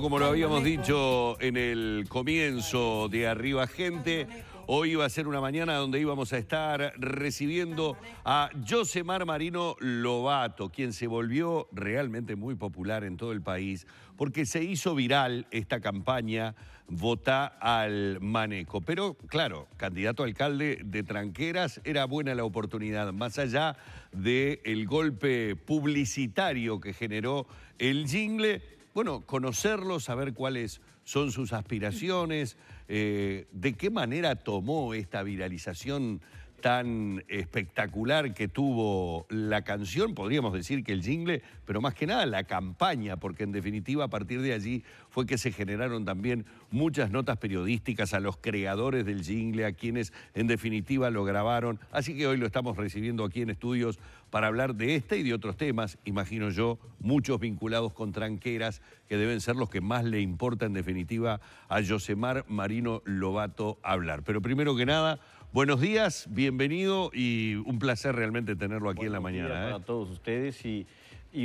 Como lo habíamos dicho en el comienzo de Arriba Gente, hoy iba a ser una mañana donde íbamos a estar recibiendo a Josemar Marino Lobato, quien se volvió realmente muy popular en todo el país porque se hizo viral esta campaña Vota al Maneco. Pero claro, candidato a alcalde de Tranqueras, era buena la oportunidad, más allá del golpe publicitario que generó el jingle bueno, conocerlo, saber cuáles son sus aspiraciones, eh, de qué manera tomó esta viralización tan espectacular que tuvo la canción, podríamos decir que el jingle, pero más que nada la campaña, porque en definitiva a partir de allí fue que se generaron también muchas notas periodísticas a los creadores del jingle, a quienes en definitiva lo grabaron. Así que hoy lo estamos recibiendo aquí en estudios para hablar de este y de otros temas, imagino yo, muchos vinculados con tranqueras, que deben ser los que más le importa en definitiva a Yosemar Marino Lobato hablar. Pero primero que nada, Buenos días, bienvenido y un placer realmente tenerlo aquí en la mañana. Días ¿eh? Para todos ustedes y,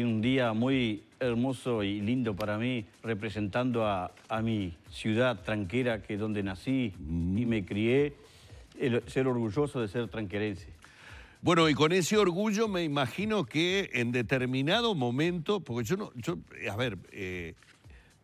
un día muy hermoso y lindo para mí, representando a, mi ciudad tranquera, que es donde nací y mm. me crié, ser orgulloso de ser tranquerense. Bueno, y con ese orgullo me imagino que en determinado momento, porque yo no, a ver, eh,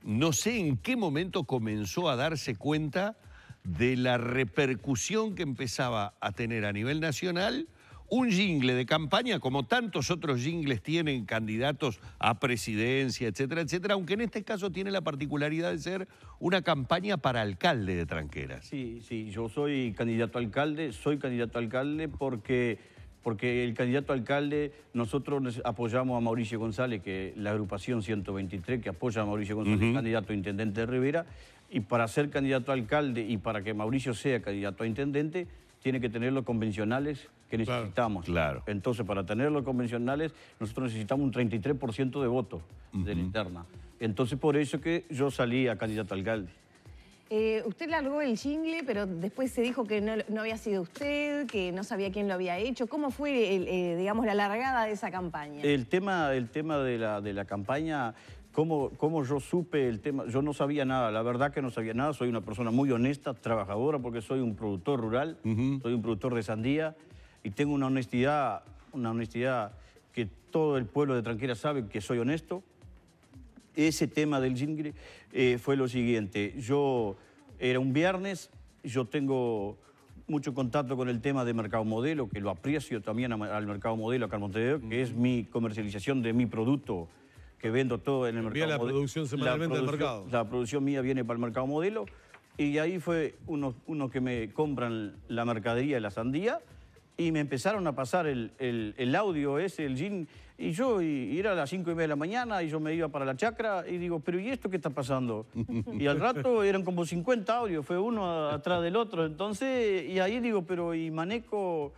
no sé en qué momento comenzó a darse cuenta de la repercusión que empezaba a tener a nivel nacional un jingle de campaña, como tantos otros jingles tienen candidatos a presidencia, etcétera, etcétera, aunque en este caso tiene la particularidad de ser una campaña para alcalde de Tranqueras. Sí, sí, yo soy candidato a alcalde, soy candidato a alcalde porque, porque el candidato a alcalde, nosotros apoyamos a Mauricio González, que la agrupación 123 que apoya a Mauricio González, candidato a intendente de Rivera, y para ser candidato a alcalde y para que Mauricio sea candidato a intendente, tiene que tener los convencionales que necesitamos. Claro. Entonces, para tener los convencionales, nosotros necesitamos un 33% de voto de la interna. Entonces, por eso que yo salí a candidato a alcalde. Eh, usted largó el jingle, pero después se dijo que no, había sido usted, que no sabía quién lo había hecho. ¿Cómo fue, eh, digamos, la largada de esa campaña? El tema, el tema de, la, de la campaña cómo, cómo yo supe el tema. Yo no sabía nada, la verdad que no sabía nada. Soy una persona muy honesta, trabajadora, porque soy un productor rural, soy un productor de sandía y tengo una honestidad, una honestidad que todo el pueblo de Tranquera sabe que soy honesto. Ese tema del jingle eh, fue lo siguiente. Yo era un viernes, yo tengo mucho contacto con el tema de mercado modelo, que lo aprecio también al mercado modelo acá en Montevideo, que es mi comercialización de mi producto que vendo todo en el mercado. la producción semanalmente del mercado. La producción mía viene para el mercado modelo y ahí fue unos, unos que me compran la mercadería de la sandía y me empezaron a pasar el, el, audio ese, el jean, y yo y, era a las cinco y media de la mañana y yo me iba para la chacra y digo, pero ¿y esto qué está pasando? y al rato eran como 50 audios, fue uno atrás del otro, entonces, y ahí digo, pero ¿y Maneco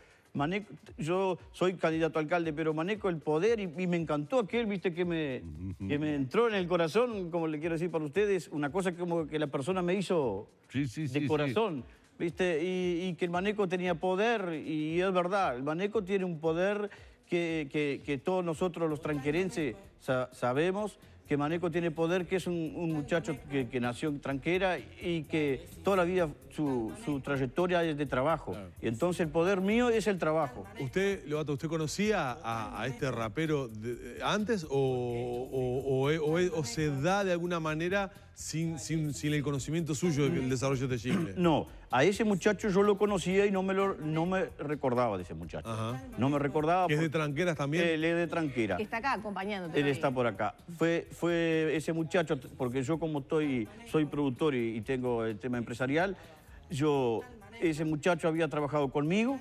yo soy candidato a alcalde, pero Maneco el poder y, me encantó aquel, viste, que me, que me entró en el corazón, como le quiero decir para ustedes, una cosa como que la persona me hizo de corazón. ¿Viste? Y, que el maneco tenía poder, y, es verdad, el maneco tiene un poder que, que, todos nosotros los tranquerenses sabemos, que Maneco tiene poder, que es un, muchacho que, nació en tranquera y que toda la vida su, trayectoria es de trabajo. Y entonces el poder mío es el trabajo. ¿Usted, Lobato, usted conocía a, este rapero antes o, se da de alguna manera sin, el conocimiento suyo del desarrollo de este Chile? No, a ese muchacho yo lo conocía y no me, lo, no me recordaba de ese muchacho. No me recordaba. ¿Es de Tranqueras también? Él es de Tranquera. Está acá acompañándote. Él está por acá. Fue, fue ese muchacho, porque yo como estoy, soy productor y, y tengo el tema empresarial, yo, ese muchacho había trabajado conmigo,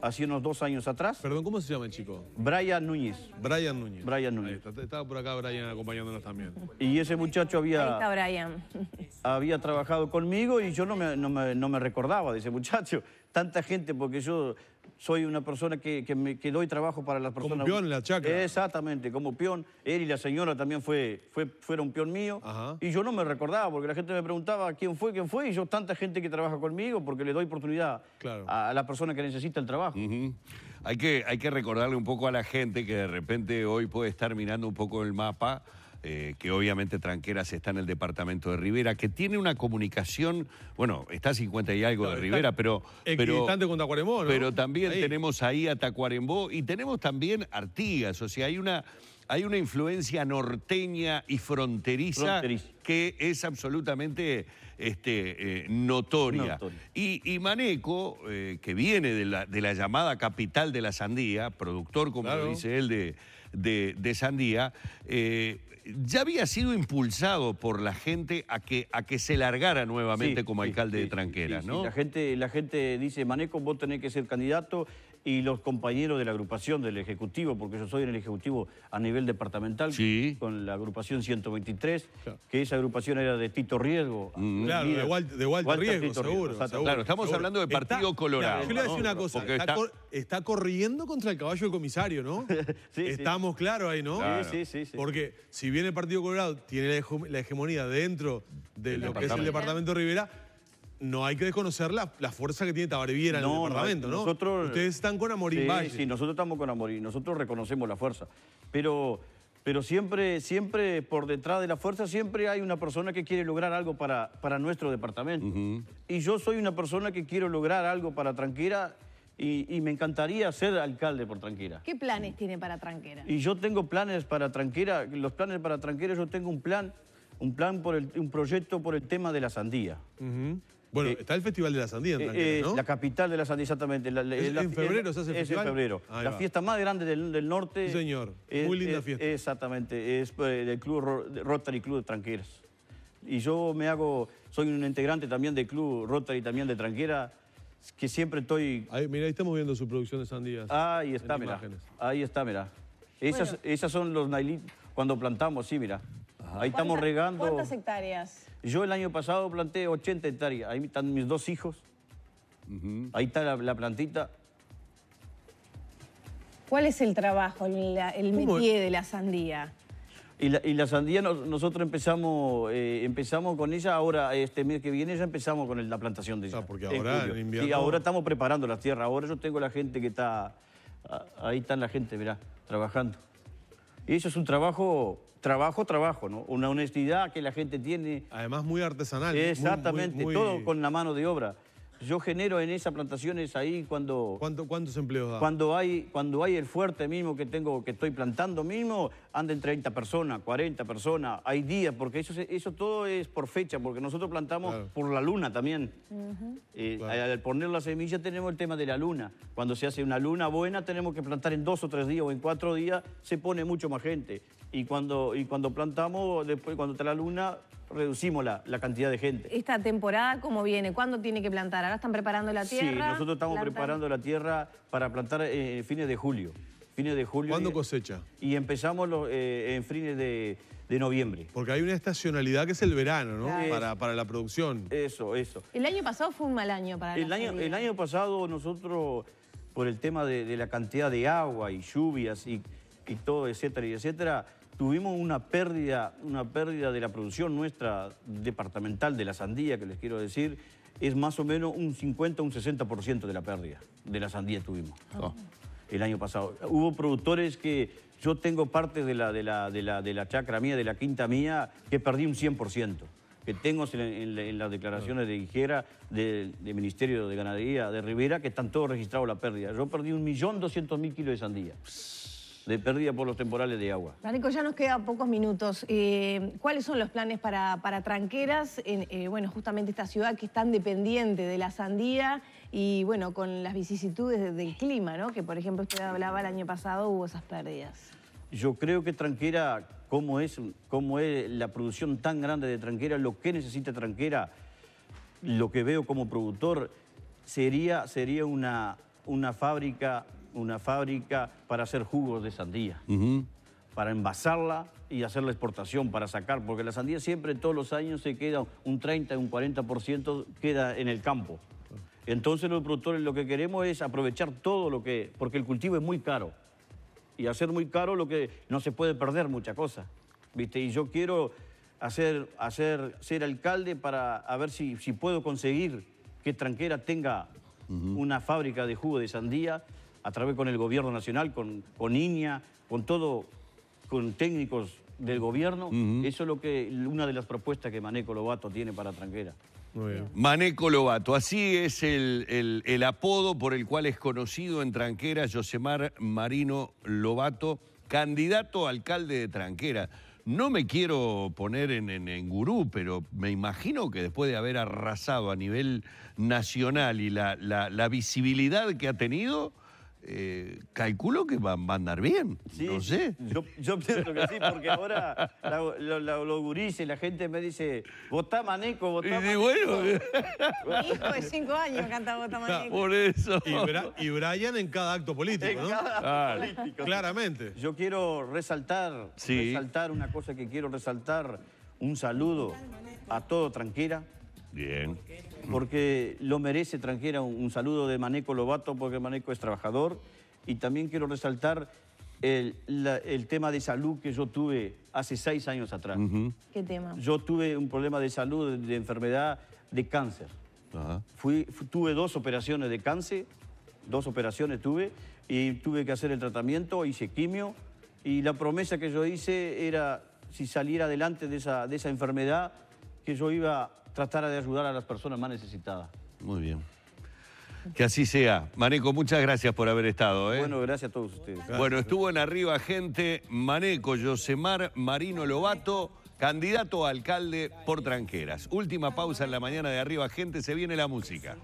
hace unos dos años atrás. Perdón, ¿cómo se llama el chico? Brian Núñez. Brian Núñez. Brian Núñez. estaba por acá Brian acompañándonos también. Y ese muchacho había... Ahí está Brian. Había trabajado conmigo y yo no me, no me, no me recordaba de ese muchacho. Tanta gente, porque yo soy una persona que, me, doy trabajo para las personas. Como peón la chacra. Exactamente, como peón. Él y la señora también fue, fue, fueron peón mío. Y yo no me recordaba, porque la gente me preguntaba quién fue, quién fue, y yo tanta gente que trabaja conmigo, porque le doy oportunidad a, la persona que necesita el trabajo. hay, que, hay que recordarle un poco a la gente que de repente hoy puede estar mirando un poco el mapa eh, que obviamente Tranqueras está en el departamento de Rivera, que tiene una comunicación, bueno, está a 50 y algo de Rivera, pero, pero, con Tacuarembó, pero también tenemos ahí a Tacuarembó y tenemos también Artigas, o sea, hay una, hay una influencia norteña y fronteriza, que es absolutamente este, eh, notoria. Y, y, Maneco, eh, que viene de la, de la, llamada capital de la sandía, productor, como dice él, de de, Sandía, eh, ya había sido impulsado por la gente a que, a que se largara nuevamente como alcalde de Tranquera ¿no? la, gente, la gente dice, Maneco, vos tenés que ser candidato, y los compañeros de la agrupación del Ejecutivo, porque yo soy en el Ejecutivo a nivel departamental, con la agrupación 123, que esa agrupación era de Tito Riesgo. Mm. Claro, de, Walter, Riesgo, seguro, Claro, estamos hablando de Partido Colorado. yo le voy decir una cosa, está, corriendo contra el caballo del comisario, ¿no? estamos claros ahí, ¿no? Sí, sí, sí. Porque si bien el Partido Colorado tiene la, hegemonía dentro de lo que es el departamento Rivera, no hay que desconocer la, fuerza que tiene Tabariviera en el departamento, ¿no? Nosotros, Ustedes están con Amorín sí, Valle. Sí, nosotros estamos con Amorín, nosotros reconocemos la fuerza. Pero, pero siempre, siempre por detrás de la fuerza siempre hay una persona que quiere lograr algo para, para nuestro departamento. Y yo soy una persona que quiero lograr algo para Tranquera y, me encantaría ser alcalde por Tranquera. ¿Qué planes tiene para Tranquera? Y yo tengo planes para Tranquera, los planes para Tranquera, yo tengo un plan, un plan por un proyecto por el tema de la sandía. Bueno, eh, está el Festival de la Sandía en eh, Tranquera, eh, ¿no? La capital de la Sandía, exactamente. La, ¿En, febrero se hace el festival? Es en febrero. la fiesta más grande del, norte. señor. Muy linda fiesta. Exactamente. Es del club Rotary Club de Tranqueras. Y yo me hago... Soy un integrante también del club Rotary, también de Tranquera, que siempre estoy... mira, ahí estamos viendo su producción de sandías. Ahí está, mira. Ahí está, mira. Esas, esas son los nailit cuando plantamos, sí, mira. Ahí estamos regando. ¿Cuántas hectáreas? Yo el año pasado planté 80 hectáreas. Ahí están mis dos hijos. Ahí está la, plantita. ¿Cuál es el trabajo, el, el métier de la sandía? Y la, y la sandía nosotros empezamos eh, empezamos con ella ahora, este mes que viene ya empezamos con la plantación de ah, ella. Ah, porque ahora en, invierno... Y ahora estamos preparando la tierra. Ahora yo tengo la gente que está... Ah, ahí está la gente, mirá, trabajando. Y eso es un trabajo trabajo, trabajo, ¿no? Una honestidad que la gente tiene. Además, muy artesanal. Exactamente, todo con la mano de obra yo genero en esas plantaciones ahí cuando... ¿Cuántos empleos da? Cuando hay, cuando hay el fuerte mismo que tengo, que estoy plantando mismo, andan 30 personas, 40 personas, hay días, porque eso, eso todo es por fecha, porque nosotros plantamos por la luna también. Eh, al, poner la semilla tenemos el tema de la luna. Cuando se hace una luna buena tenemos que plantar en dos o tres días o en cuatro días, se pone mucho más gente. Y cuando, y cuando plantamos, después cuando está la luna, reducimos la, cantidad de gente. ¿Esta temporada cómo viene? ¿Cuándo tiene que plantar? ¿Ahora están preparando la tierra? Sí, nosotros estamos preparando la tierra para plantar en eh, fines de julio. Fines de julio. ¿Cuándo cosecha? Y empezamos eh, en fines de, noviembre. Porque hay una estacionalidad que es el verano, ¿no? Para, la producción. Eso, eso. El año pasado fue un mal año para el año, El año pasado nosotros, por el tema de, la cantidad de agua y lluvias y, y todo, etcétera, y etcétera, Tuvimos una pérdida, una pérdida de la producción nuestra departamental de la sandía, que les quiero decir, es más o menos un 50 un 60% de la pérdida de la sandía tuvimos ah. el año pasado. Hubo productores que yo tengo parte de la, de la, la, de la chacra mía, de la quinta mía, que perdí un 100% que tengo en, las declaraciones de Ijera, del Ministerio de Ganadería de Rivera, que están todos registrados la pérdida. Yo perdí 1.200.000 kilos de sandía de pérdida por los temporales de agua. Marico, ya nos quedan pocos minutos. Eh, ¿Cuáles son los planes para, para Tranqueras? En, eh, bueno, justamente esta ciudad que es tan dependiente de la sandía y, bueno, con las vicisitudes del clima, ¿no? Que, por ejemplo, usted hablaba el año pasado, hubo esas pérdidas. Yo creo que Tranquera, como es, es la producción tan grande de Tranquera, lo que necesita Tranquera, lo que veo como productor, sería, sería una, una fábrica una fábrica para hacer jugos de sandía, para envasarla y hacer la exportación, para sacar, porque la sandía siempre todos los años se queda un 30, un 40% queda en el campo. Entonces los productores lo que queremos es aprovechar todo lo que, porque el cultivo es muy caro. Y hacer muy caro lo que no se puede perder mucha cosa. ¿Viste? Y yo quiero hacer, hacer, ser alcalde para ver si, si puedo conseguir que Tranquera tenga una fábrica de jugo de sandía a través con el gobierno nacional, con, con con todo, con técnicos del gobierno. Eso es lo que una de las propuestas que Maneco Lobato tiene para Tranquera. Maneco Lobato, así es el, apodo por el cual es conocido en Tranquera Josemar Marino Lobato, candidato a alcalde de Tranquera. No me quiero poner en, en, gurú, pero me imagino que después de haber arrasado a nivel nacional y la visibilidad que ha tenido, eh, calculo que va, a andar bien. no sé. Yo, pienso que sí, porque ahora la, la, la, la gente me dice, votá maneco, votá y bueno. hijo de cinco años canta vota ah, maneco. por eso. Y, Brian en cada acto político, en ¿no? Cada político. Claramente. Yo quiero resaltar, resaltar una cosa que quiero resaltar, un saludo a todo tranquila Bien. Porque lo merece extranjera Un, saludo de Maneco Lobato, porque Maneco es trabajador. Y también quiero resaltar el, el, tema de salud que yo tuve hace seis años atrás. ¿Qué tema? Yo tuve un problema de salud, de, enfermedad, de cáncer. Fui, tuve dos operaciones de cáncer, dos operaciones tuve, y tuve que hacer el tratamiento, hice quimio, y la promesa que yo hice era, si saliera adelante de esa, de esa enfermedad, que yo iba Tratar de ayudar a las personas más necesitadas. Muy bien. Que así sea. Maneco, muchas gracias por haber estado. ¿eh? Bueno, gracias a todos ustedes. Bueno, estuvo en arriba gente Maneco, Yosemar Marino Lobato, candidato a alcalde por Tranqueras. Última pausa en la mañana de arriba gente, se viene la música.